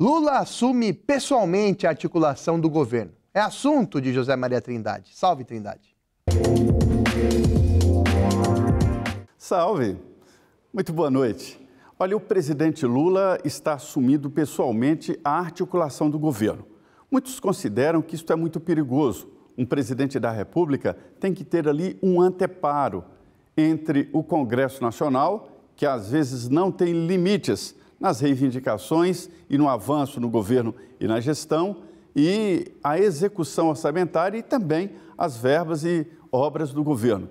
Lula assume pessoalmente a articulação do governo. É assunto de José Maria Trindade. Salve, Trindade. Salve. Muito boa noite. Olha, o presidente Lula está assumindo pessoalmente a articulação do governo. Muitos consideram que isto é muito perigoso. Um presidente da República tem que ter ali um anteparo entre o Congresso Nacional, que às vezes não tem limites nas reivindicações e no avanço no governo e na gestão, e a execução orçamentária e também as verbas e obras do governo.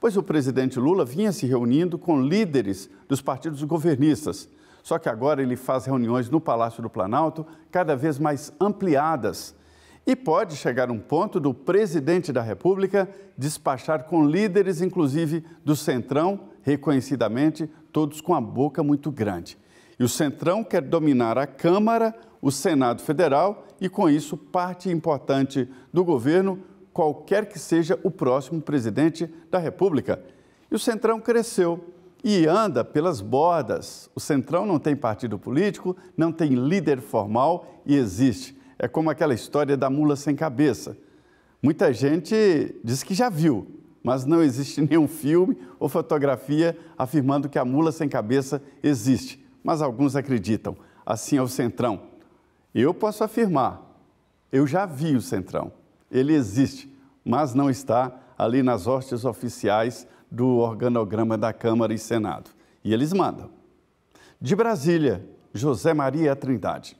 Pois o presidente Lula vinha se reunindo com líderes dos partidos governistas. Só que agora ele faz reuniões no Palácio do Planalto cada vez mais ampliadas. E pode chegar um ponto do presidente da República despachar com líderes, inclusive do Centrão, reconhecidamente, todos com a boca muito grande. E o Centrão quer dominar a Câmara, o Senado Federal e, com isso, parte importante do governo, qualquer que seja o próximo presidente da República. E o Centrão cresceu e anda pelas bordas. O Centrão não tem partido político, não tem líder formal e existe. É como aquela história da mula sem cabeça. Muita gente diz que já viu, mas não existe nenhum filme ou fotografia afirmando que a mula sem cabeça existe mas alguns acreditam. Assim é o Centrão. Eu posso afirmar, eu já vi o Centrão. Ele existe, mas não está ali nas hostes oficiais do organograma da Câmara e Senado. E eles mandam. De Brasília, José Maria Trindade.